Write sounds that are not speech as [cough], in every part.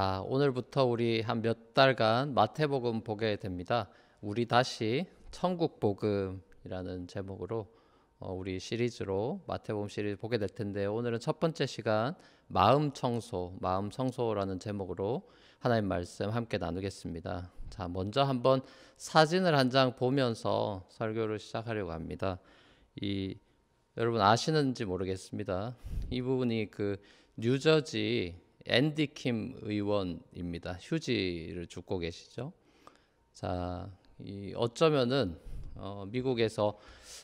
자, 오늘부터 우리 한 몇 달간 마태복음 보게 됩니다. 우리 다시 천국 복음이라는 제목으로 어, 우리 시리즈로 마태복음 시리즈 보게 될 텐데 오늘은 첫 번째 시간 마음 청소, 마음 청소라는 제목으로 하나님 말씀 함께 나누겠습니다. 자, 먼저 한번 사진을 한 장 보면서 설교를 시작하려고 합니다. 이 여러분 아시는지 모르겠습니다. 이 부분이 그 뉴저지 앤디 킴 의원입니다. 휴지를 줍고 계시죠. 자, 이 어쩌면은 어, 미국에서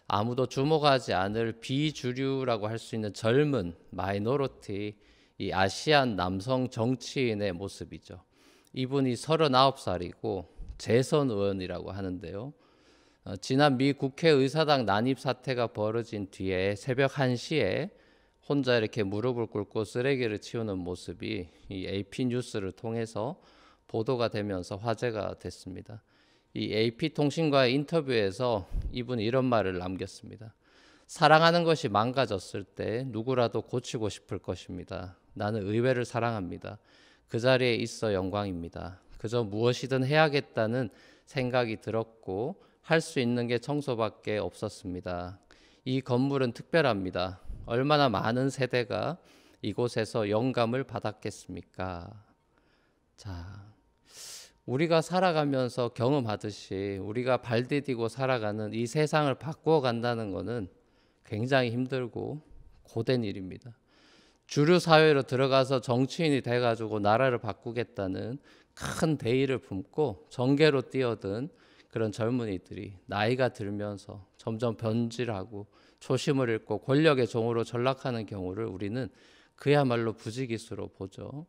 아무도 주목하지 않을 비주류라고 할 수 있는 젊은 마이너리티 이 아시안 남성 정치인의 모습이죠. 이분이 39살이고 재선 의원이라고 하는데요. 어, 지난 미 국회 의사당 난입 사태가 벌어진 뒤에 새벽 1시에 혼자 이렇게 무릎을 꿇고 쓰레기를 치우는 모습이 이 AP 뉴스를 통해서 보도가 되면서 화제가 됐습니다. 이 AP 통신과의 인터뷰에서 이분이 이런 말을 남겼습니다. 사랑하는 것이 망가졌을 때 누구라도 고치고 싶을 것입니다. 나는 의외를 사랑합니다. 그 자리에 있어 영광입니다. 그저 무엇이든 해야겠다는 생각이 들었고 할 수 있는 게 청소밖에 없었습니다. 이 건물은 특별합니다. 얼마나 많은 세대가 이곳에서 영감을 받았겠습니까? 자, 우리가 살아가면서 경험하듯이 우리가 발디디고 살아가는 이 세상을 바꾸어 간다는 것은 굉장히 힘들고 고된 일입니다. 주류 사회로 들어가서 정치인이 돼가지고 나라를 바꾸겠다는 큰 대의를 품고 정계로 뛰어든 그런 젊은이들이 나이가 들면서 점점 변질하고 초심을 잃고 권력의 종으로 전락하는 경우를 우리는 그야말로 부지기수로 보죠.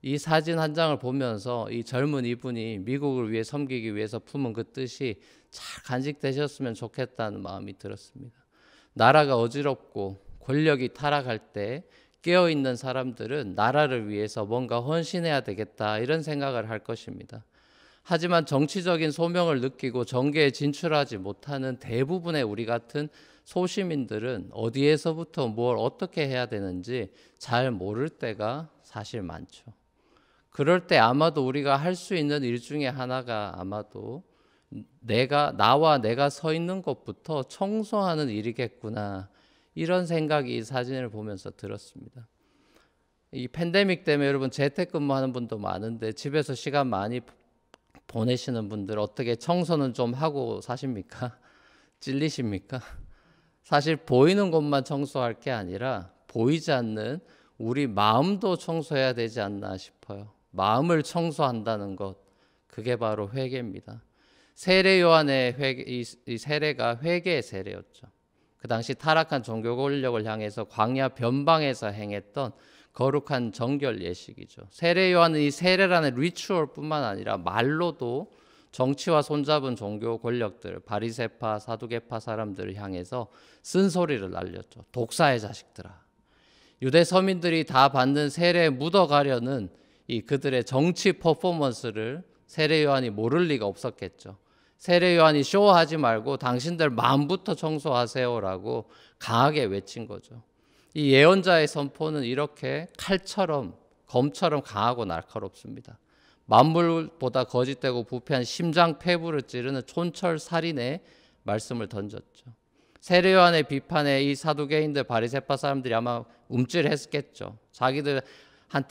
이 사진 한 장을 보면서 이 젊은 이분이 미국을 위해 섬기기 위해서 품은 그 뜻이 잘 간직되셨으면 좋겠다는 마음이 들었습니다. 나라가 어지럽고 권력이 타락할 때 깨어 있는 사람들은 나라를 위해서 뭔가 헌신해야 되겠다 이런 생각을 할 것입니다. 하지만 정치적인 소명을 느끼고 정계에 진출하지 못하는 대부분의 우리 같은 소시민들은 어디에서부터 뭘 어떻게 해야 되는지 잘 모를 때가 사실 많죠. 그럴 때 아마도 우리가 할 수 있는 일 중에 하나가 아마도 내가 나와 내가 서 있는 것부터 청소하는 일이겠구나 이런 생각이 이 사진을 보면서 들었습니다. 이 팬데믹 때문에 여러분 재택근무하는 분도 많은데 집에서 시간 많이 보내시는 분들 어떻게 청소는 좀 하고 사십니까? [laughs] 찔리십니까? 사실 보이는 것만 청소할 게 아니라 보이지 않는 우리 마음도 청소해야 되지 않나 싶어요. 마음을 청소한다는 것 그게 바로 회개입니다. 세례 요한의 회개, 이 세례가 회개의 세례였죠. 그 당시 타락한 종교 권력을 향해서 광야 변방에서 행했던 거룩한 정결 예식이죠. 세례 요한은 이 세례라는 리추얼뿐만 아니라 말로도 정치와 손잡은 종교 권력들, 바리새파, 사두개파 사람들을 향해서 쓴소리를 날렸죠. 독사의 자식들아. 유대 서민들이 다 받는 세례에 묻어가려는 이 그들의 정치 퍼포먼스를 세례 요한이 모를 리가 없었겠죠. 세례 요한이 쇼하지 말고 당신들 마음부터 청소하세요라고 강하게 외친 거죠. 이 예언자의 선포는 이렇게 칼처럼 검처럼 강하고 날카롭습니다. 만물보다 거짓되고 부패한 심장 폐부를 찌르는 촌철 살인의 말씀을 던졌죠. 세례 요한의 비판에 이 사두개인들 바리새파 사람들이 아마 움찔했겠죠. 자기들한테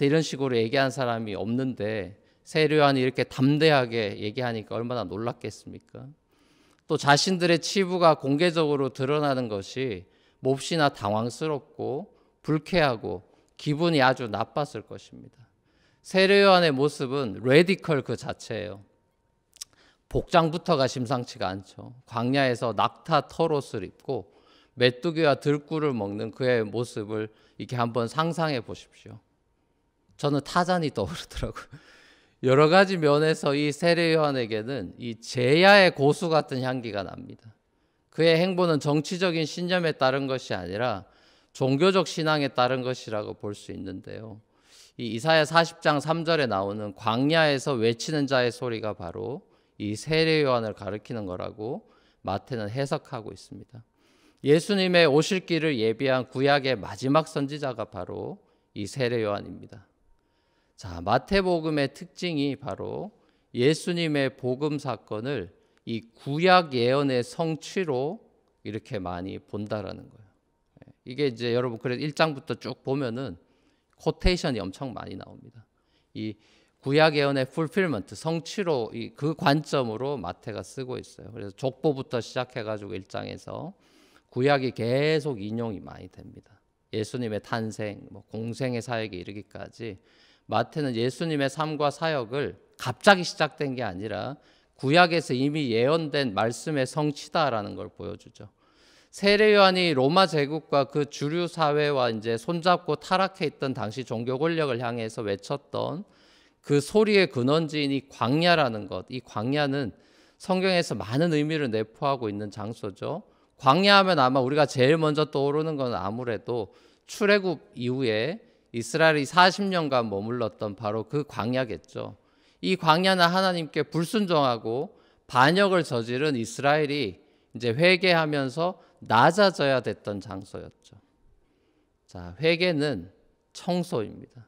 이런 식으로 얘기한 사람이 없는데 세례요한이 이렇게 담대하게 얘기하니까 얼마나 놀랐겠습니까? 또 자신들의 치부가 공개적으로 드러나는 것이 몹시나 당황스럽고 불쾌하고 기분이 아주 나빴을 것입니다. 세례요한의 모습은 레디컬 그 자체예요. 복장부터가 심상치가 않죠. 광야에서 낙타 털옷을 입고 메뚜기와 들꿀을 먹는 그의 모습을 이렇게 한번 상상해 보십시오. 저는 타잔이 떠오르더라고요. 여러 가지 면에서 이 세례요한에게는 이 제야의 고수 같은 향기가 납니다. 그의 행보는 정치적인 신념에 따른 것이 아니라 종교적 신앙에 따른 것이라고 볼 수 있는데요. 이 이사야 40장 3절에 나오는 광야에서 외치는 자의 소리가 바로 이 세례 요한을 가리키는 거라고 마태는 해석하고 있습니다. 예수님의 오실 길을 예비한 구약의 마지막 선지자가 바로 이 세례 요한입니다. 자, 마태복음의 특징이 바로 예수님의 복음 사건을 이 구약 예언의 성취로 이렇게 많이 본다라는 거예요. 예, 이게 이제 여러분 그래서 1장부터 쭉 보면은 코테이션이 엄청 많이 나옵니다. 이 구약 예언의 풀필먼트 성취로 이, 그 관점으로 마태가 쓰고 있어요. 그래서 족보부터 시작해 가지고 1장에서 구약이 계속 인용이 많이 됩니다. 예수님의 탄생, 뭐 공생의 사역에 이르기까지 마태는 예수님의 삶과 사역을 갑자기 시작된 게 아니라 구약에서 이미 예언된 말씀의 성취다라는 걸 보여주죠. 세례 요한이 로마 제국과 그 주류 사회와 이제 손잡고 타락해 있던 당시 종교 권력을 향해서 외쳤던 그 소리의 근원지인 이 광야라는 것. 이 광야는 성경에서 많은 의미를 내포하고 있는 장소죠. 광야하면 아마 우리가 제일 먼저 떠오르는 건 아무래도 출애굽 이후에 이스라엘이 40년간 머물렀던 바로 그 광야겠죠. 이 광야는 하나님께 불순종하고 반역을 저지른 이스라엘이 이제 회개하면서 낮아져야 됐던 장소였죠. 자, 회개는 청소입니다.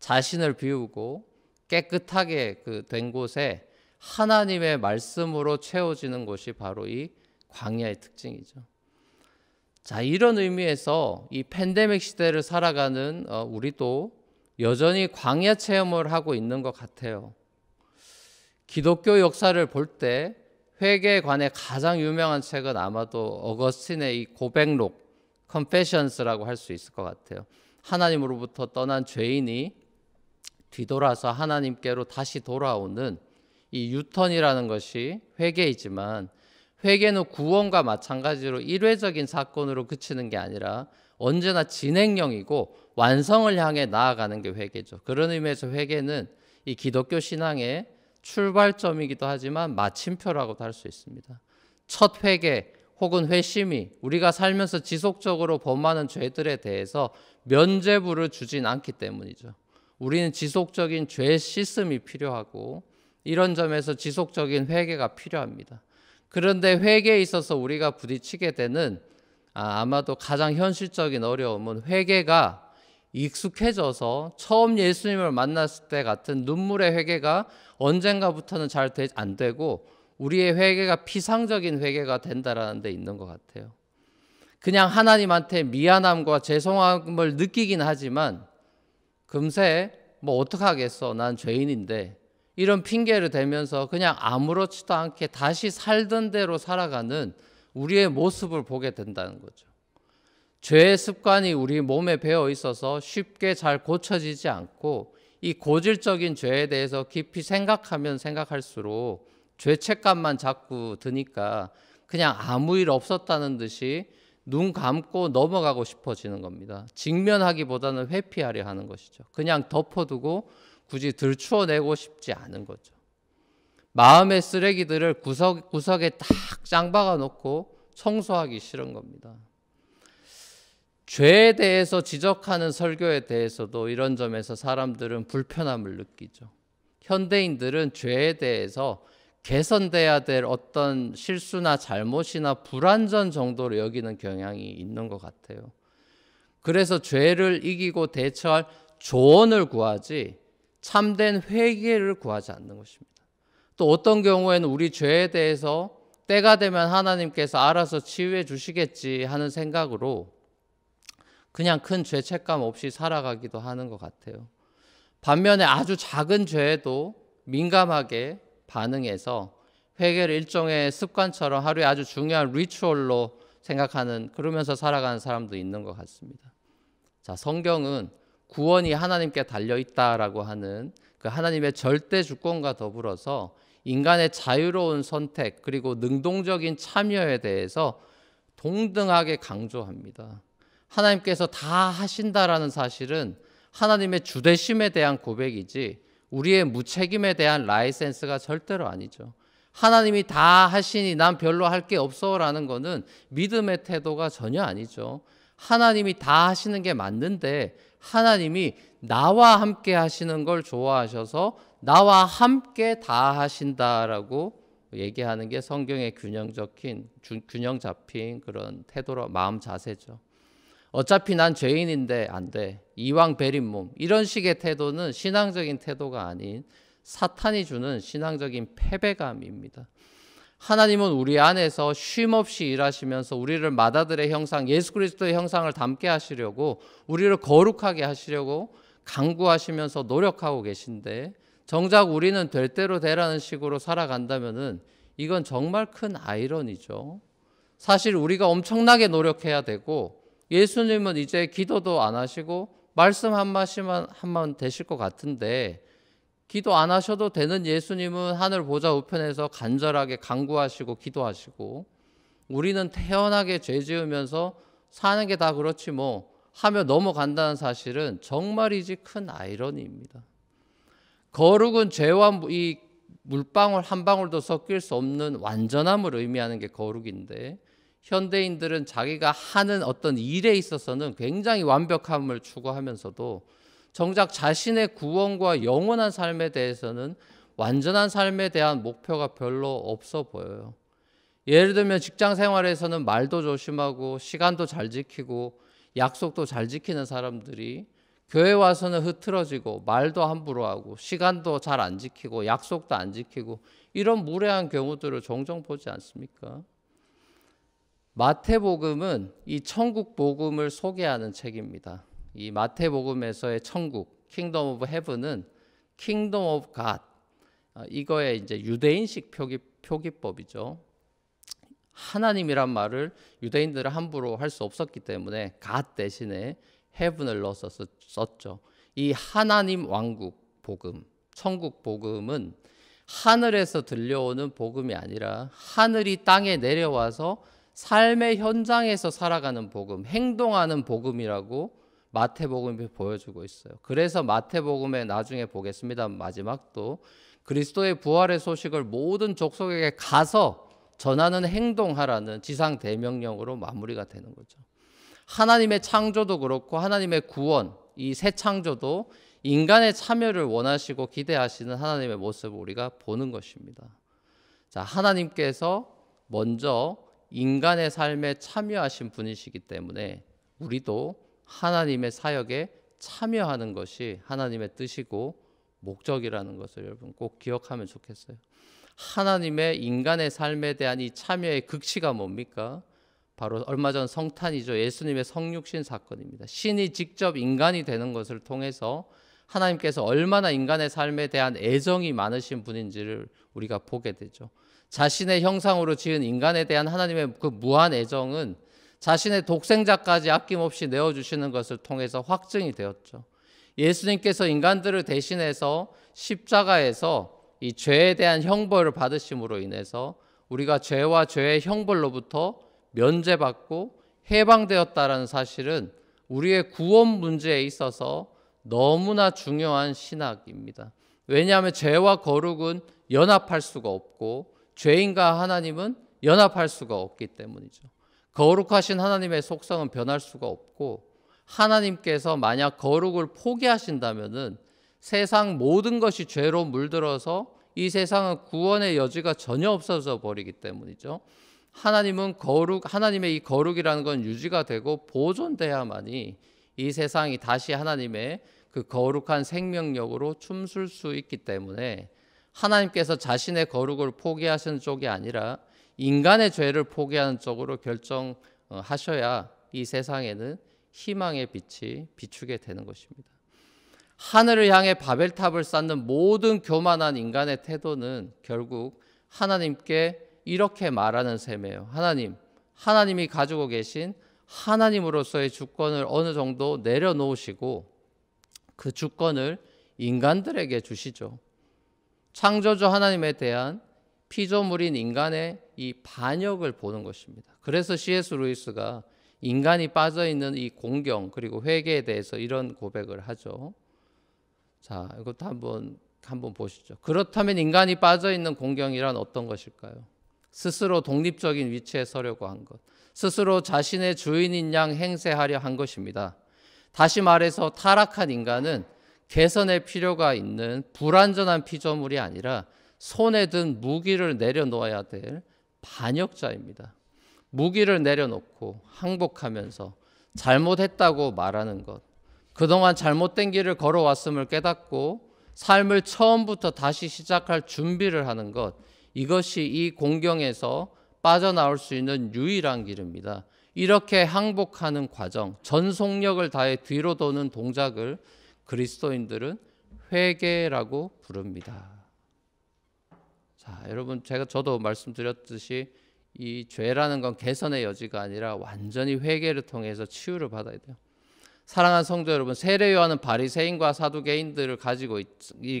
자신을 비우고 깨끗하게 그 된 곳에 하나님의 말씀으로 채워지는 곳이 바로 이 광야의 특징이죠. 자, 이런 의미에서 이 팬데믹 시대를 살아가는 어, 우리도 여전히 광야 체험을 하고 있는 것 같아요. 기독교 역사를 볼 때 회개에 관해 가장 유명한 책은 아마도 어거스틴의 이 고백록 (Confessions라고) 할 수 있을 것 같아요. 하나님으로부터 떠난 죄인이 뒤돌아서 하나님께로 다시 돌아오는 이 유턴이라는 것이 회개이지만 회개는 구원과 마찬가지로 일회적인 사건으로 그치는 게 아니라 언제나 진행형이고 완성을 향해 나아가는 게 회개죠. 그런 의미에서 회개는 이 기독교 신앙의 출발점이기도 하지만 마침표라고도 할 수 있습니다. 첫 회개 혹은 회심이 우리가 살면서 지속적으로 범하는 죄들에 대해서 면죄부를 주진 않기 때문이죠. 우리는 지속적인 죄 씻음이 필요하고 이런 점에서 지속적인 회개가 필요합니다. 그런데 회개에 있어서 우리가 부딪히게 되는 아, 아마도 가장 현실적인 어려움은 회개가 익숙해져서 처음 예수님을 만났을 때 같은 눈물의 회개가 언젠가부터는 잘 안 되고 우리의 회개가 피상적인 회개가 된다라는 데 있는 것 같아요. 그냥 하나님한테 미안함과 죄송함을 느끼긴 하지만 금세 뭐 어떡하겠어 난 죄인인데 이런 핑계를 대면서 그냥 아무렇지도 않게 다시 살던 대로 살아가는 우리의 모습을 보게 된다는 거죠. 죄의 습관이 우리 몸에 배어 있어서 쉽게 잘 고쳐지지 않고 이 고질적인 죄에 대해서 깊이 생각하면 생각할수록 죄책감만 자꾸 드니까 그냥 아무 일 없었다는 듯이 눈 감고 넘어가고 싶어지는 겁니다. 직면하기보다는 회피하려 하는 것이죠. 그냥 덮어두고 굳이 들추어내고 싶지 않은 거죠. 마음의 쓰레기들을 구석, 구석에 딱장박아 놓고 청소하기 싫은 겁니다. 죄에 대해서 지적하는 설교에 대해서도 이런 점에서 사람들은 불편함을 느끼죠. 현대인들은 죄에 대해서 개선돼야 될 어떤 실수나 잘못이나 불완전 정도로 여기는 경향이 있는 것 같아요. 그래서 죄를 이기고 대처할 조언을 구하지 참된 회개를 구하지 않는 것입니다. 또 어떤 경우에는 우리 죄에 대해서 때가 되면 하나님께서 알아서 치유해 주시겠지 하는 생각으로 그냥 큰 죄책감 없이 살아가기도 하는 것 같아요. 반면에 아주 작은 죄에도 민감하게 반응해서 회개를 일종의 습관처럼 하루에 아주 중요한 리추얼로 생각하는 그러면서 살아가는 사람도 있는 것 같습니다. 자, 성경은 구원이 하나님께 달려 있다라고 하는 그 하나님의 절대 주권과 더불어서 인간의 자유로운 선택 그리고 능동적인 참여에 대해서 동등하게 강조합니다. 하나님께서 다 하신다라는 사실은 하나님의 주대심에 대한 고백이지 우리의 무책임에 대한 라이센스가 절대로 아니죠. 하나님이 다 하시니 난 별로 할 게 없어라는 거는 믿음의 태도가 전혀 아니죠. 하나님이 다 하시는 게 맞는데 하나님이 나와 함께 하시는 걸 좋아하셔서 나와 함께 다 하신다라고 얘기하는 게 성경의 균형 적힌 주, 균형 잡힌 그런 태도로 마음 자세죠. 어차피 난 죄인인데 안 돼. 이왕 베린 몸. 이런 식의 태도는 신앙적인 태도가 아닌 사탄이 주는 신앙적인 패배감입니다. 하나님은 우리 안에서 쉼없이 일하시면서 우리를 마다들의 형상, 예수 그리스도의 형상을 담게 하시려고 우리를 거룩하게 하시려고 강구하시면서 노력하고 계신데 정작 우리는 될 대로 되라는 식으로 살아간다면은 이건 정말 큰 아이러니죠. 사실 우리가 엄청나게 노력해야 되고 예수님은 이제 기도도 안 하시고 말씀 한 마디만 한번 되실 것 같은데 기도 안 하셔도 되는 예수님은 하늘 보좌 우편에서 간절하게 간구하시고 기도하시고 우리는 태연하게 죄 지으면서 사는 게 다 그렇지 뭐 하며 넘어간다는 사실은 정말이지 큰 아이러니입니다. 거룩은 죄와 이 물방울 한 방울도 섞일 수 없는 완전함을 의미하는 게 거룩인데 현대인들은 자기가 하는 어떤 일에 있어서는 굉장히 완벽함을 추구하면서도 정작 자신의 구원과 영원한 삶에 대해서는 완전한 삶에 대한 목표가 별로 없어 보여요. 예를 들면 직장 생활에서는 말도 조심하고 시간도 잘 지키고 약속도 잘 지키는 사람들이 교회 와서는 흐트러지고 말도 함부로 하고 시간도 잘 안 지키고 약속도 안 지키고 이런 무례한 경우들을 종종 보지 않습니까? 마태복음은 이 천국 복음을 소개하는 책입니다. 이 마태복음에서의 천국 킹덤 오브 헤븐은 킹덤 오브 갓 이거의 이제 유대인식 표기 표기법이죠. 하나님이란 말을 유대인들은 함부로 할 수 없었기 때문에 갓 대신에 헤븐을 넣어서 썼죠. 이 하나님 왕국 복음, 천국 복음은 하늘에서 들려오는 복음이 아니라 하늘이 땅에 내려와서 삶의 현장에서 살아가는 복음, 행동하는 복음이라고 마태복음이 보여주고 있어요. 그래서 마태복음에 나중에 보겠습니다. 마지막도 그리스도의 부활의 소식을 모든 족속에게 가서 전하는 행동하라는 지상 대명령으로 마무리가 되는 거죠. 하나님의 창조도 그렇고 하나님의 구원, 이 새 창조도 인간의 참여를 원하시고 기대하시는 하나님의 모습을 우리가 보는 것입니다. 자, 하나님께서 먼저 인간의 삶에 참여하신 분이시기 때문에 우리도 하나님의 사역에 참여하는 것이 하나님의 뜻이고 목적이라는 것을 여러분 꼭 기억하면 좋겠어요. 하나님의 인간의 삶에 대한 이 참여의 극치가 뭡니까? 바로 얼마 전 성탄이죠. 예수님의 성육신 사건입니다. 신이 직접 인간이 되는 것을 통해서 하나님께서 얼마나 인간의 삶에 대한 애정이 많으신 분인지를 우리가 보게 되죠. 자신의 형상으로 지은 인간에 대한 하나님의 그 무한 애정은 자신의 독생자까지 아낌없이 내어주시는 것을 통해서 확증이 되었죠. 예수님께서 인간들을 대신해서 십자가에서 이 죄에 대한 형벌을 받으심으로 인해서 우리가 죄와 죄의 형벌로부터 면제받고 해방되었다라는 사실은 우리의 구원 문제에 있어서 너무나 중요한 신학입니다. 왜냐하면 죄와 거룩은 연합할 수가 없고 죄인과 하나님은 연합할 수가 없기 때문이죠. 거룩하신 하나님의 속성은 변할 수가 없고 하나님께서 만약 거룩을 포기하신다면은 세상 모든 것이 죄로 물들어서 이 세상은 구원의 여지가 전혀 없어져 버리기 때문이죠. 하나님은 거룩 하나님의 이 거룩이라는 건 유지가 되고 보존돼야만이 이 세상이 다시 하나님의 그 거룩한 생명력으로 춤출 수 있기 때문에 하나님께서 자신의 거룩을 포기하신 쪽이 아니라 인간의 죄를 포기하는 쪽으로 결정하셔야 이 세상에는 희망의 빛이 비추게 되는 것입니다. 하늘을 향해 바벨탑을 쌓는 모든 교만한 인간의 태도는 결국 하나님께 이렇게 말하는 셈이에요. 하나님, 하나님이 가지고 계신 하나님으로서의 주권을 어느 정도 내려놓으시고 그 주권을 인간들에게 주시죠. 창조주 하나님에 대한 피조물인 인간의 이 반역을 보는 것입니다. 그래서 C.S. 루이스가 인간이 빠져 있는 이 공경 그리고 회개에 대해서 이런 고백을 하죠. 자, 이것도 한번 한번 보시죠. 그렇다면 인간이 빠져 있는 공경이란 어떤 것일까요? 스스로 독립적인 위치에 서려고 한 것, 스스로 자신의 주인인 양 행세하려 한 것입니다. 다시 말해서 타락한 인간은 개선의 필요가 있는 불완전한 피조물이 아니라 손에 든 무기를 내려놓아야 될 반역자입니다. 무기를 내려놓고 항복하면서 잘못했다고 말하는 것, 그동안 잘못된 길을 걸어왔음을 깨닫고 삶을 처음부터 다시 시작할 준비를 하는 것, 이것이 이 공경에서 빠져나올 수 있는 유일한 길입니다. 이렇게 항복하는 과정, 전속력을 다해 뒤로 도는 동작을 그리스도인들은 회개라고 부릅니다. 자, 여러분 제가 저도 말씀드렸듯이 이 죄라는 건 개선의 여지가 아니라 완전히 회개를 통해서 치유를 받아야 돼요. 사랑하는 성도 여러분, 세례 요한은 바리새인과 사두개인들을 가지고 있,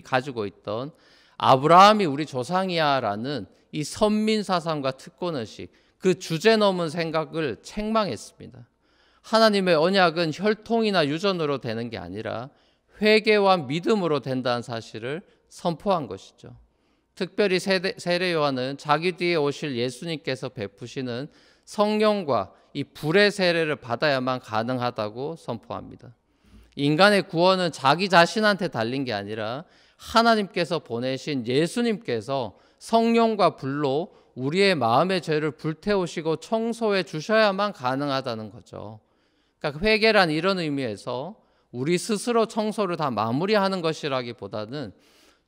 가지고 있던 아브라함이 우리 조상이야라는 이 선민 사상과 특권 의식, 그 주제 넘은 생각을 책망했습니다. 하나님의 언약은 혈통이나 유전으로 되는 게 아니라 회개와 믿음으로 된다는 사실을 선포한 것이죠. 특별히 세례, 세례 요한은 자기 뒤에 오실 예수님께서 베푸시는 성령과 이 불의 세례를 받아야만 가능하다고 선포합니다. 인간의 구원은 자기 자신한테 달린 게 아니라 하나님께서 보내신 예수님께서 성령과 불로 우리의 마음의 죄를 불태우시고 청소해 주셔야만 가능하다는 거죠. 그러니까 회개란 이런 의미에서 우리 스스로 청소를 다 마무리하는 것이라기보다는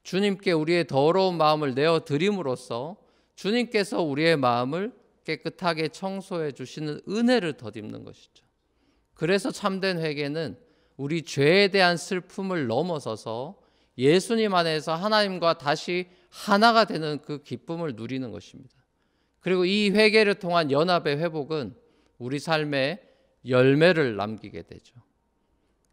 주님께 우리의 더러운 마음을 내어 드림으로써 주님께서 우리의 마음을 깨끗하게 청소해 주시는 은혜를 덧입는 것이죠. 그래서 참된 회개는 우리 죄에 대한 슬픔을 넘어서서 예수님 안에서 하나님과 다시 하나가 되는 그 기쁨을 누리는 것입니다. 그리고 이 회개를 통한 연합의 회복은 우리 삶에 열매를 남기게 되죠.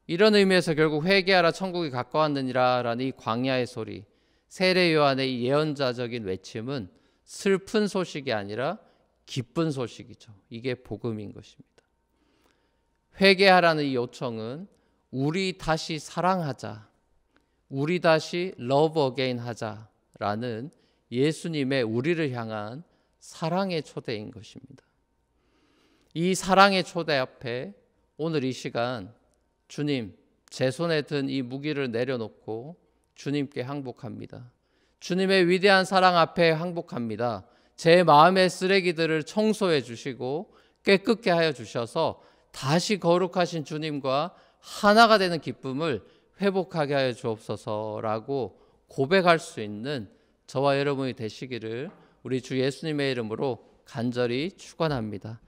이런 의미에서 결국 회개하라 천국이 가까웠느니라라는 이 광야의 소리, 세례 요한의 예언자적인 외침은 슬픈 소식이 아니라 기쁜 소식이죠. 이게 복음인 것입니다. 회개하라는 이 요청은 우리 다시 사랑하자. 우리 다시 러브 어게인 하자라는 예수님의 우리를 향한 사랑의 초대인 것입니다. 이 사랑의 초대 앞에 오늘 이 시간 주님, 제 손에 든 이 무기를 내려놓고 주님께 항복합니다. 주님의 위대한 사랑 앞에 항복합니다. 제 마음의 쓰레기들을 청소해 주시고 깨끗게 하여 주셔서 다시 거룩하신 주님과 하나가 되는 기쁨을 회복하게 하여 주옵소서라고 고백할 수 있는 저와 여러분이 되시기를 우리 주 예수님의 이름으로 간절히 축원합니다.